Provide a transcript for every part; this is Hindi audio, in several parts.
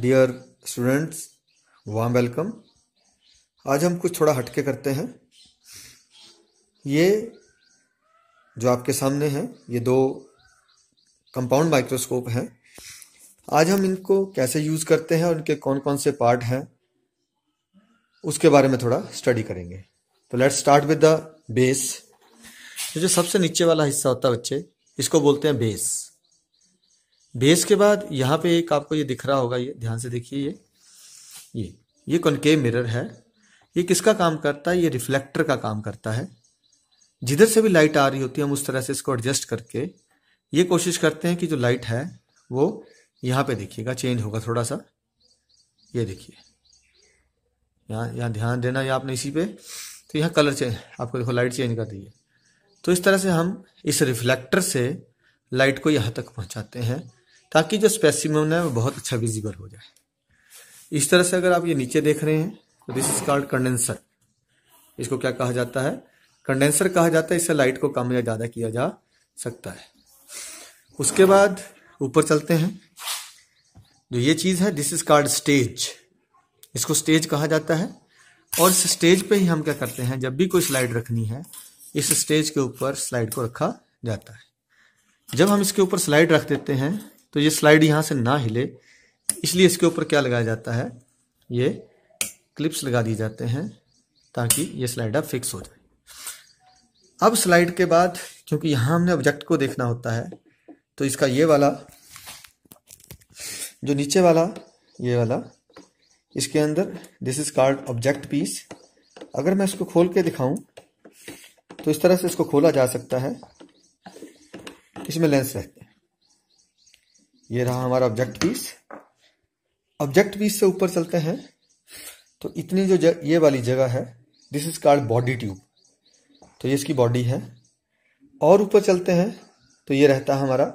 डियर स्टूडेंट्स वाम वेलकम आज हम कुछ थोड़ा हटके करते हैं ये जो आपके सामने हैं ये दो कंपाउंड माइक्रोस्कोप हैं आज हम इनको कैसे यूज़ करते हैं और इनके कौन कौन से पार्ट हैं उसके बारे में थोड़ा स्टडी करेंगे तो let's start with the base जो सबसे नीचे वाला हिस्सा होता है बच्चे इसको बोलते हैं बेस बेस के बाद यहाँ पे एक आपको ये दिख रहा होगा ये ध्यान से देखिए ये ये ये कॉनकेव मिरर है ये किसका काम करता है ये रिफ्लेक्टर का काम करता है जिधर से भी लाइट आ रही होती है हम उस तरह से इसको एडजस्ट करके ये कोशिश करते हैं कि जो लाइट है वो यहाँ पे देखिएगा चेंज होगा थोड़ा सा ये देखिए यहाँ यहाँ ध्यान देना या आपने इसी पे तो यहाँ कलर चेंज आपको देखो लाइट चेंज कर दी है तो इस तरह से हम इस रिफ्लेक्टर से लाइट को यहाँ तक पहुँचाते हैं ताकि जो स्पेसिमन है वो बहुत अच्छा विजिबल हो जाए इस तरह से अगर आप ये नीचे देख रहे हैं तो दिस इज कॉल्ड कंडेंसर इसको क्या कहा जाता है कंडेंसर कहा जाता है इससे लाइट को कम या ज़्यादा किया जा सकता है उसके बाद ऊपर चलते हैं जो ये चीज़ है दिस इज कॉल्ड स्टेज इसको स्टेज कहा जाता है और इस स्टेज पे ही हम क्या करते हैं जब भी कोई स्लाइड रखनी है इस स्टेज के ऊपर स्लाइड को रखा जाता है जब हम इसके ऊपर स्लाइड रख देते हैं तो ये स्लाइड यहां से ना हिले इसलिए इसके ऊपर क्या लगाया जाता है ये क्लिप्स लगा दिए जाते हैं ताकि ये स्लाइड अब फिक्स हो जाए अब स्लाइड के बाद क्योंकि यहां हमने ऑब्जेक्ट को देखना होता है तो इसका ये वाला जो नीचे वाला ये वाला इसके अंदर this is called object piece अगर मैं इसको खोल के दिखाऊं तो इस तरह से इसको खोला जा सकता है इसमें लेंस रहती है ये रहा हमारा ऑब्जेक्ट पीस ऑब्जेक्ट पीस से ऊपर चलते हैं तो इतनी जो ये वाली जगह है this is called body tube तो ये इसकी बॉडी है और ऊपर चलते हैं तो ये रहता है हमारा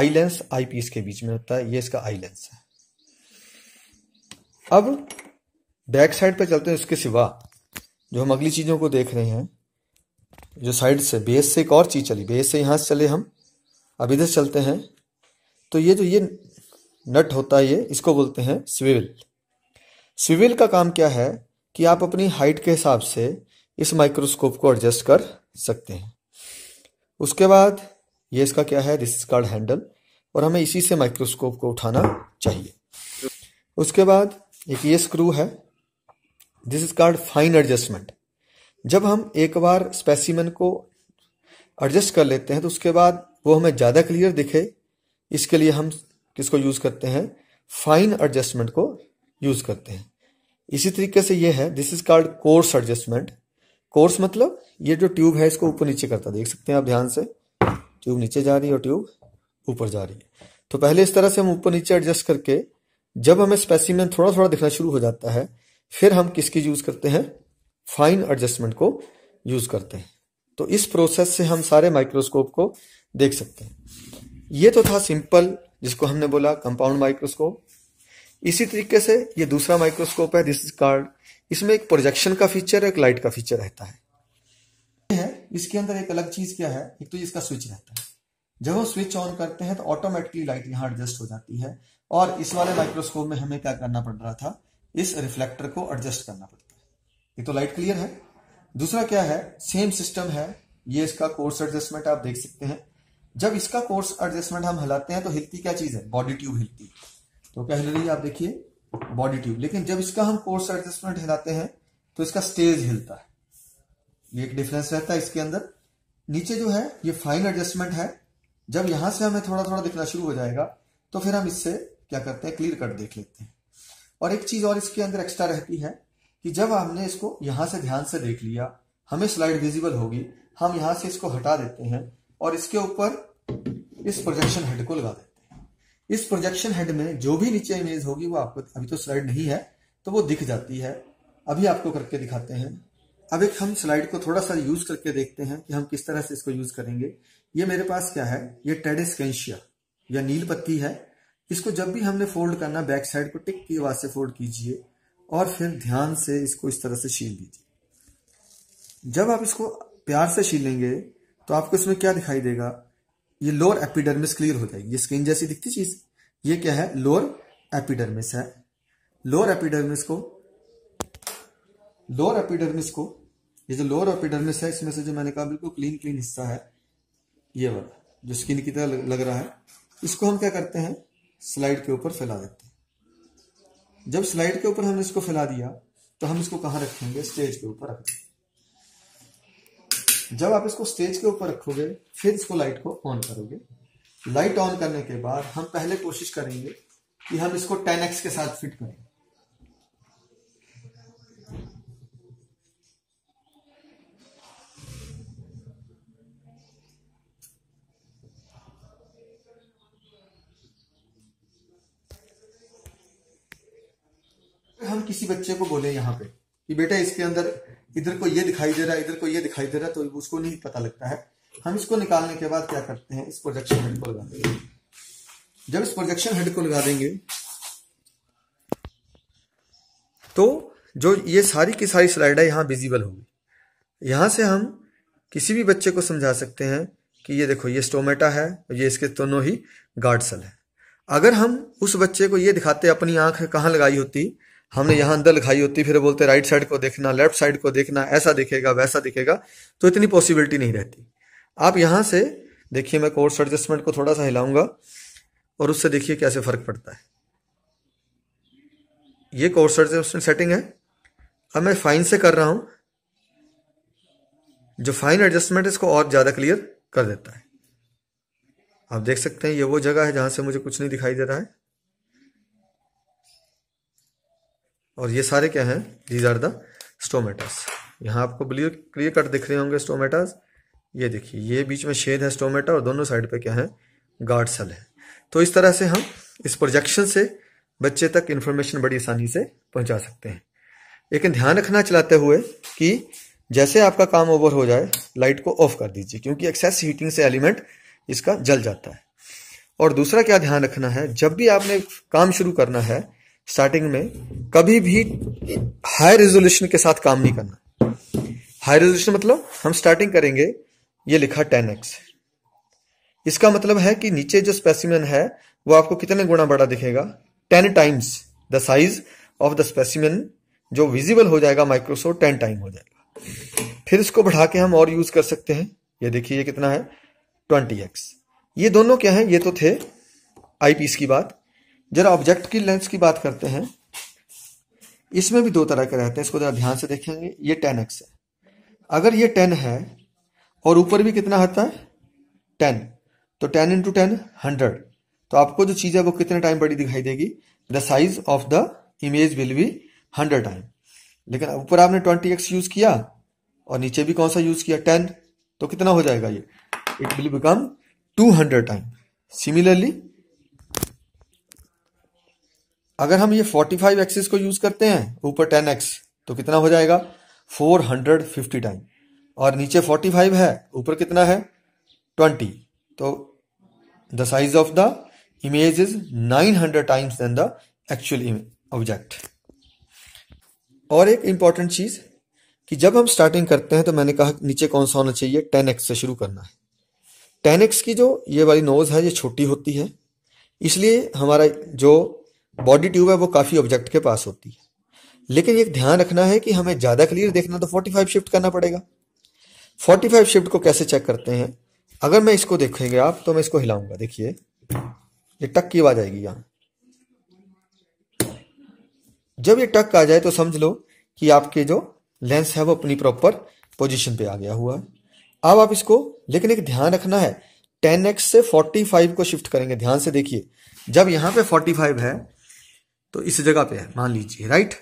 आई लेंस आई पीस के बीच में होता है ये इसका आई लेंस है अब बैक साइड पे चलते हैं उसके सिवा जो हम अगली चीज़ों को देख रहे हैं जो साइड से बेस से एक और चीज़ चली बेस से यहां से चले हम अब इधर चलते हैं तो ये जो ये नट होता है ये इसको बोलते हैं स्विविल स्विविल का काम क्या है कि आप अपनी हाइट के हिसाब से इस माइक्रोस्कोप को एडजस्ट कर सकते हैं उसके बाद ये इसका क्या है दिस इज कार्ड हैंडल और हमें इसी से माइक्रोस्कोप को उठाना चाहिए उसके बाद एक ये स्क्रू है this is called fine adjustment जब हम एक बार स्पेसिमन को एडजस्ट कर लेते हैं तो उसके बाद वो हमें ज़्यादा क्लियर दिखे इसके लिए हम किसको यूज करते हैं फाइन एडजस्टमेंट को यूज करते हैं इसी तरीके से ये है this is called coarse adjustment coarse मतलब ये जो ट्यूब है इसको ऊपर नीचे करता है देख सकते हैं आप ध्यान से ट्यूब नीचे जा रही है और ट्यूब ऊपर जा रही है तो पहले इस तरह से हम ऊपर नीचे एडजस्ट करके जब हमें स्पेसिमेंट थोड़ा थोड़ा दिखना शुरू हो जाता है फिर हम किसकी यूज करते हैं फाइन एडजस्टमेंट को यूज करते हैं तो इस प्रोसेस से हम सारे माइक्रोस्कोप को देख सकते हैं ये तो था सिंपल जिसको हमने बोला कंपाउंड माइक्रोस्कोप इसी तरीके से ये दूसरा माइक्रोस्कोप है दिस कार्ड इसमें एक प्रोजेक्शन का फीचर एक लाइट का फीचर रहता है इसके अंदर एक अलग चीज क्या है एक तो इसका स्विच रहता है जब हम स्विच ऑन करते हैं तो ऑटोमेटिकली लाइट यहाँ एडजस्ट हो जाती है और इस वाले माइक्रोस्कोप में हमें क्या करना पड़ रहा था इस रिफ्लेक्टर को एडजस्ट करना पड़ता है ये तो लाइट क्लियर है दूसरा क्या है सेम सिस्टम है ये इसका कोर्स एडजस्टमेंट आप देख सकते हैं जब इसका कोर्स एडजस्टमेंट हम हिलाते हैं तो हिलती क्या चीज है बॉडी ट्यूब हिलती तो क्या हिल रही है आप देखिए बॉडी ट्यूब लेकिन जब इसका हम कोर्स एडजस्टमेंट हिलाते हैं तो इसका स्टेज हिलता है ये एक डिफरेंस रहता है इसके अंदर नीचे जो है ये फाइन एडजस्टमेंट है जब यहां से हमें थोड़ा थोड़ा दिखना शुरू हो जाएगा तो फिर हम इससे क्या करते हैं क्लियर कट देख लेते हैं और एक चीज और इसके अंदर एक्स्ट्रा रहती है कि जब हमने इसको यहां से ध्यान से देख लिया हमें स्लाइड विजिबल होगी हम यहां से इसको हटा देते हैं और इसके ऊपर इस प्रोजेक्शन हेड को लगा देते हैं इस प्रोजेक्शन हेड में जो भी नीचे इमेज होगी वो आपको अभी तो स्लाइड नहीं है तो वो दिख जाती है अभी आपको करके दिखाते हैं अब एक हम स्लाइड को थोड़ा सा यूज करके देखते हैं कि हम किस तरह से इसको यूज करेंगे ये मेरे पास क्या है ये टेडिस्केंशिया या नील पत्ती है इसको जब भी हमने फोल्ड करना बैक साइड को टिक की आवाज से फोल्ड कीजिए और फिर ध्यान से इसको इस तरह से छीन दीजिए जब आप इसको प्यार से लेंगे तो आपको इसमें क्या दिखाई देगा ये लोअर एपिडर्मिस क्लियर हो जाएगी ये स्किन जैसी दिखती चीज ये क्या है लोअर एपिडर्मिस है लोअर एपिडर्मिस को लोअर एपिडर्मिस को ये जो लोअर एपिडर्मिस है इसमें से जो मैंने कहा बिल्कुल क्लीन क्लीन हिस्सा है ये वाला जो स्किन की तरह लग रहा है इसको हम क्या करते हैं स्लाइड के ऊपर फैला देते हैं जब स्लाइड के ऊपर हमने इसको फैला दिया तो हम इसको कहां रखेंगे स्टेज के ऊपर रखेंगे जब आप इसको स्टेज के ऊपर रखोगे फिर इसको लाइट को ऑन करोगे लाइट ऑन करने के बाद हम पहले कोशिश करेंगे कि हम इसको 10x के साथ फिट करें हम किसी बच्चे को बोले यहां पे कि बेटा इसके अंदर इधर को ये दिखाई दे रहा है इधर को ये दिखाई दे रहा है तो उसको नहीं पता लगता है हम इसको निकालने के बाद क्या करते हैं इस प्रोजेक्शन हेड को लगा देंगे जब इस प्रोजेक्शन हेड को लगा देंगे तो जो ये सारी की सारी स्लाइड है यहां विजिबल होगी यहां से हम किसी भी बच्चे को समझा सकते हैं कि ये देखो ये स्टोमेटा है ये इसके दोनों ही गार्ड सेल है अगर हम उस बच्चे को ये दिखाते अपनी आंख कहाँ लगाई होती हमने यहां अंदर लिखाई होती फिर बोलते राइट साइड को देखना लेफ्ट साइड को देखना ऐसा दिखेगा वैसा दिखेगा तो इतनी पॉसिबिलिटी नहीं रहती आप यहां से देखिए मैं कोर्स एडजस्टमेंट को थोड़ा सा हिलाऊंगा और उससे देखिए कैसे फर्क पड़ता है ये कोर्स एडजस्टमेंट सेटिंग है अब मैं फाइन से कर रहा हूं जो फाइन एडजस्टमेंट इसको और ज़्यादा क्लियर कर देता है आप देख सकते हैं ये वो जगह है जहां से मुझे कुछ नहीं दिखाई दे रहा है और ये सारे क्या हैं दीज आर द स्टोमेटास यहाँ आपको क्लियर क्लियर कट दिख रहे होंगे स्टोमेटास ये देखिए ये बीच में शेद है स्टोमेटा और दोनों साइड पे क्या है गार्ड सेल है तो इस तरह से हम इस प्रोजेक्शन से बच्चे तक इन्फॉर्मेशन बड़ी आसानी से पहुंचा सकते हैं लेकिन ध्यान रखना चलाते हुए कि जैसे आपका काम ओवर हो जाए लाइट को ऑफ कर दीजिए क्योंकि एक्सेस हीटिंग से एलिमेंट इसका जल जाता है और दूसरा क्या ध्यान रखना है जब भी आपने काम शुरू करना है स्टार्टिंग में कभी भी हाई रेजोल्यूशन के साथ काम नहीं करना हाई रेजोल्यूशन मतलब हम स्टार्टिंग करेंगे ये लिखा टेन एक्स इसका मतलब है कि नीचे जो स्पेसिमेन है वो आपको कितने गुणा बड़ा दिखेगा ten times the size of the specimen जो विजिबल हो जाएगा माइक्रोसोफ्ट टेन टाइम हो जाएगा फिर इसको बढ़ा के हम और यूज कर सकते हैं ये देखिए ये कितना है ट्वेंटी एक्स ये दोनों क्या है ये तो थे आईपीस की बात जरा ऑब्जेक्ट की लेंस की बात करते हैं इसमें भी दो तरह के रहते हैं इसको जरा ध्यान से देखेंगे ये टेन एक्स है अगर ये टेन है और ऊपर भी कितना आता है टेन तो टेन इंटू टेन हंड्रेड तो आपको जो चीज़ है वो कितने टाइम बड़ी दिखाई देगी the size of the image will be hundred time लेकिन ऊपर आपने ट्वेंटी एक्स यूज किया और नीचे भी कौन सा यूज किया टेन तो कितना हो जाएगा ये it will become two hundred time similarly अगर हम ये 45 एक्सिस को यूज करते हैं ऊपर 10x तो कितना हो जाएगा 450 टाइम और नीचे 45 है ऊपर कितना है 20 तो the size of the image is 900 times then the actual object और एक इंपॉर्टेंट चीज कि जब हम स्टार्टिंग करते हैं तो मैंने कहा नीचे कौन सा होना चाहिए एक्स से शुरू करना है एक्स की जो ये वाली नोज है ये छोटी होती है इसलिए हमारा जो बॉडी ट्यूब है वो काफ़ी ऑब्जेक्ट के पास होती है लेकिन ये ध्यान रखना है कि हमें ज़्यादा क्लियर देखना तो 45 शिफ्ट करना पड़ेगा 45 शिफ्ट को कैसे चेक करते हैं अगर मैं इसको देखेंगे आप तो मैं इसको हिलाऊंगा देखिए ये टक की आवाज आएगी यहाँ जब ये टक आ जाए तो समझ लो कि आपके जो लेंस है वो अपनी प्रॉपर पोजिशन पे आ गया हुआ है अब आप इसको लेकिन एक ध्यान रखना है 10x से 45 को शिफ्ट करेंगे ध्यान से देखिए जब यहां पे 45 है तो इस जगह पे है मान लीजिए राइट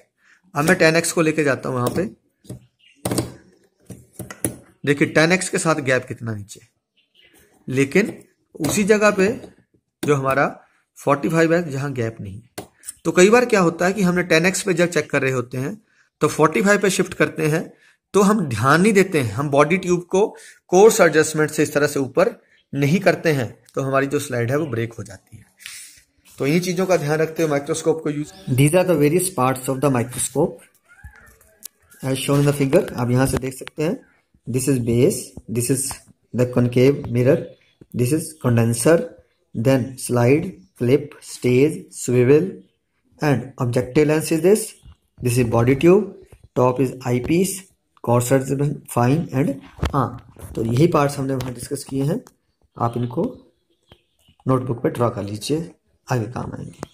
अब मैं टेन एक्स को लेके जाता हूं वहां पे देखिए टेन एक्स के साथ गैप कितना नीचे लेकिन उसी जगह पे जो हमारा फोर्टी फाइव है जहां गैप नहीं है तो कई बार क्या होता है कि हमने टेन एक्स पे जब चेक कर रहे होते हैं तो फोर्टी फाइव पे शिफ्ट करते हैं तो हम ध्यान नहीं देते हैं हम बॉडी ट्यूब को कोर्स एडजस्टमेंट से इस तरह से ऊपर नहीं करते हैं तो हमारी जो स्लाइड है वो ब्रेक हो जाती है तो इन चीज़ों का ध्यान रखते हुए माइक्रोस्कोप को use these are the various part of the microscope as shown in the figure आप यहाँ से देख सकते हैं this is base this is the concave mirror this is condenser then slide clip stage swivel and objective lens is this this is body tube top is eyepiece coarse fine and हाँ तो यही पार्ट्स हमने वहाँ डिस्कस किए हैं आप इनको नोटबुक पे ड्रा कर लीजिए आगे काम आएंगे